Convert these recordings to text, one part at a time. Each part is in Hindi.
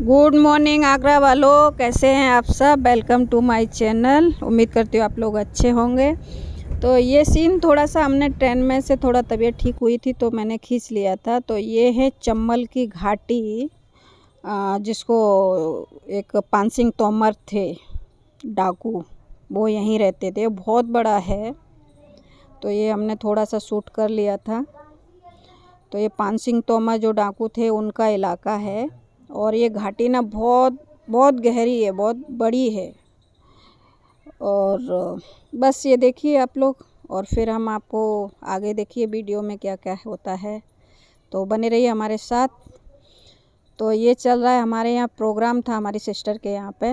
गुड मॉर्निंग आगरा वालों कैसे हैं आप सब वेलकम टू माय चैनल उम्मीद करती हूँ आप लोग अच्छे होंगे तो ये सीन थोड़ा सा हमने ट्रेन में से थोड़ा तबीयत ठीक हुई थी तो मैंने खींच लिया था तो ये है चम्बल की घाटी जिसको एक पान सिंह तोमर थे डाकू वो यहीं रहते थे बहुत बड़ा है तो ये हमने थोड़ा सा सूट कर लिया था तो ये पान सिंह तोमर जो डाकू थे उनका इलाका है और ये घाटी ना बहुत बहुत गहरी है बहुत बड़ी है और बस ये देखिए आप लोग और फिर हम आपको आगे देखिए वीडियो में क्या क्या होता है तो बने रहिए हमारे साथ तो ये चल रहा है हमारे यहाँ प्रोग्राम था हमारी सिस्टर के यहाँ पे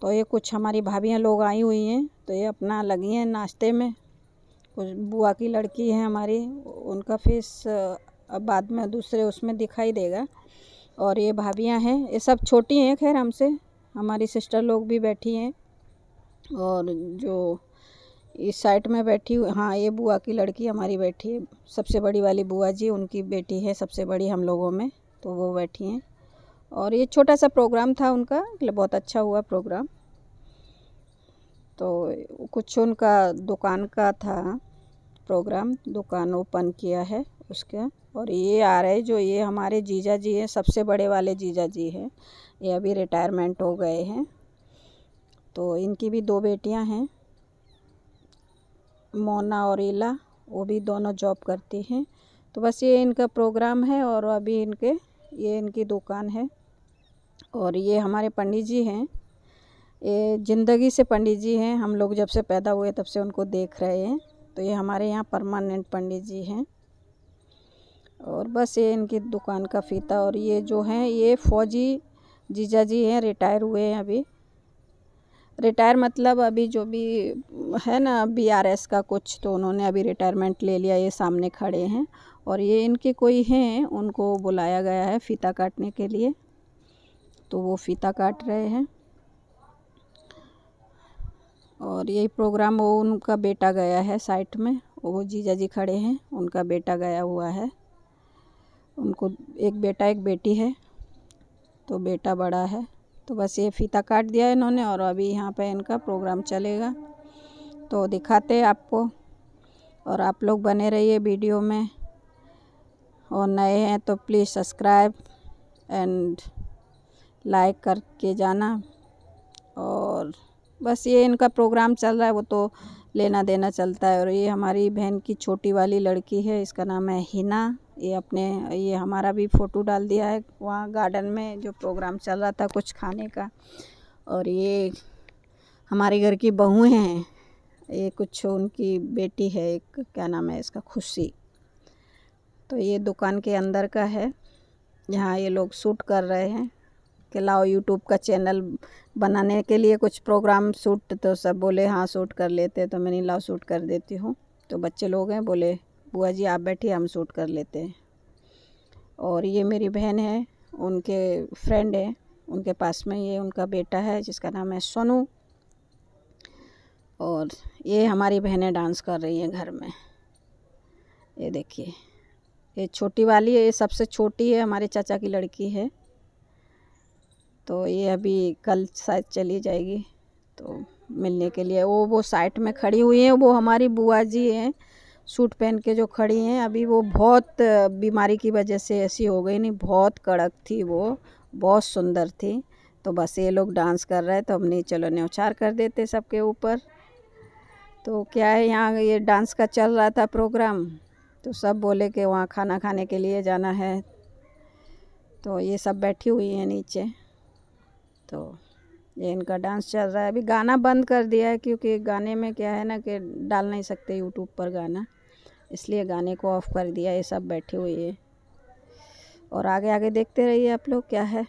तो ये कुछ हमारी भाभियाँ लोग आई हुई हैं तो ये अपना लगी हैं नाश्ते में कुछ बुआ की लड़की है हमारी उनका फेस बाद में दूसरे उसमें दिखाई देगा और ये भाभियाँ हैं ये सब छोटी हैं खैर हमसे हमारी सिस्टर लोग भी बैठी हैं और जो इस साइड में बैठी हुई हाँ ये बुआ की लड़की हमारी बैठी है सबसे बड़ी वाली बुआ जी उनकी बेटी है सबसे बड़ी हम लोगों में तो वो बैठी हैं और ये छोटा सा प्रोग्राम था उनका मतलब बहुत अच्छा हुआ प्रोग्राम तो कुछ उनका दुकान का था प्रोग्राम दुकान ओपन किया है उसके और ये आ रहे जो ये हमारे जीजा जी हैं सबसे बड़े वाले जीजा जी हैं ये अभी रिटायरमेंट हो गए हैं तो इनकी भी दो बेटियां हैं मोना और इला वो भी दोनों जॉब करती हैं तो बस ये इनका प्रोग्राम है और अभी इनके ये इनकी दुकान है और ये हमारे पंडित जी हैं ये ज़िंदगी से पंडित जी हैं हम लोग जब से पैदा हुए तब से उनको देख रहे हैं तो ये हमारे यहाँ परमानेंट पंडित जी हैं और बस ये इनकी दुकान का फीता और ये जो हैं ये फ़ौजी जीजा जी हैं रिटायर हुए हैं अभी रिटायर मतलब अभी जो भी है ना बीआरएस का कुछ तो उन्होंने अभी रिटायरमेंट ले लिया ये सामने खड़े हैं और ये इनके कोई हैं उनको बुलाया गया है फीता काटने के लिए तो वो फीता काट रहे हैं और यही प्रोग्राम वो उनका बेटा गया है साइट में वो जीजा जी खड़े हैं उनका बेटा गया हुआ है उनको एक बेटा एक बेटी है तो बेटा बड़ा है तो बस ये फीता काट दिया इन्होंने और अभी यहाँ पे इनका प्रोग्राम चलेगा तो दिखाते आपको और आप लोग बने रहिए वीडियो में और नए हैं तो प्लीज़ सब्सक्राइब एंड लाइक करके जाना और बस ये इनका प्रोग्राम चल रहा है वो तो लेना देना चलता है और ये हमारी बहन की छोटी वाली लड़की है इसका नाम है हिना ये अपने ये हमारा भी फ़ोटो डाल दिया है वहाँ गार्डन में जो प्रोग्राम चल रहा था कुछ खाने का और ये हमारे घर की बहुएँ हैं ये कुछ उनकी बेटी है एक क्या नाम है इसका खुशी तो ये दुकान के अंदर का है यहाँ ये लोग शूट कर रहे हैं कि लाओ यूट्यूब का चैनल बनाने के लिए कुछ प्रोग्राम शूट तो सब बोले हाँ शूट कर लेते तो मैंने लाओ शूट कर देती हूँ तो बच्चे लोग हैं बोले बुआ जी आप बैठिए हम सूट कर लेते हैं और ये मेरी बहन है उनके फ्रेंड है उनके पास में ये उनका बेटा है जिसका नाम है सोनू और ये हमारी बहनें डांस कर रही हैं घर में ये देखिए ये छोटी वाली है ये सबसे छोटी है हमारे चाचा की लड़की है तो ये अभी कल शायद चली जाएगी तो मिलने के लिए वो वो साइट में खड़ी हुई हैं वो हमारी बुआ जी हैं सूट पहन के जो खड़ी हैं अभी वो बहुत बीमारी की वजह से ऐसी हो गई नहीं बहुत कड़क थी वो बहुत सुंदर थी तो बस ये लोग डांस कर रहे तो हमने चलो न्यौछार कर देते सबके ऊपर तो क्या है यहाँ ये डांस का चल रहा था प्रोग्राम तो सब बोले कि वहाँ खाना खाने के लिए जाना है तो ये सब बैठी हुई हैं नीचे तो ये इनका डांस चल रहा है अभी गाना बंद कर दिया है क्योंकि गाने में क्या है ना कि डाल नहीं सकते यूट्यूब पर गाना इसलिए गाने को ऑफ़ कर दिया ये सब बैठे हुए हैं और आगे आगे देखते रहिए आप लोग क्या है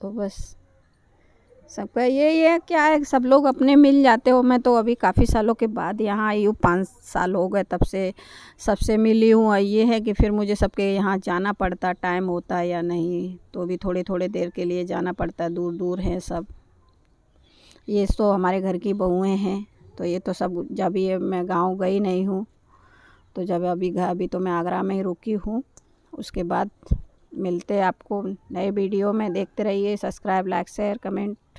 तो बस सबका ये ये क्या है सब लोग अपने मिल जाते हो मैं तो अभी काफ़ी सालों के बाद यहाँ आई हूँ पाँच साल हो गए तब से सबसे मिली हूँ ये है कि फिर मुझे सबके यहाँ जाना पड़ता टाइम होता या नहीं तो भी थोड़े थोड़े देर के लिए जाना पड़ता है दूर दूर हैं सब ये तो हमारे घर की बहुएँ हैं तो ये तो सब जब ये मैं गांव गई नहीं हूँ तो जब अभी घर अभी तो मैं आगरा में ही रुकी हूँ उसके बाद मिलते आपको नए वीडियो में देखते रहिए सब्सक्राइब लाइक शेयर कमेंट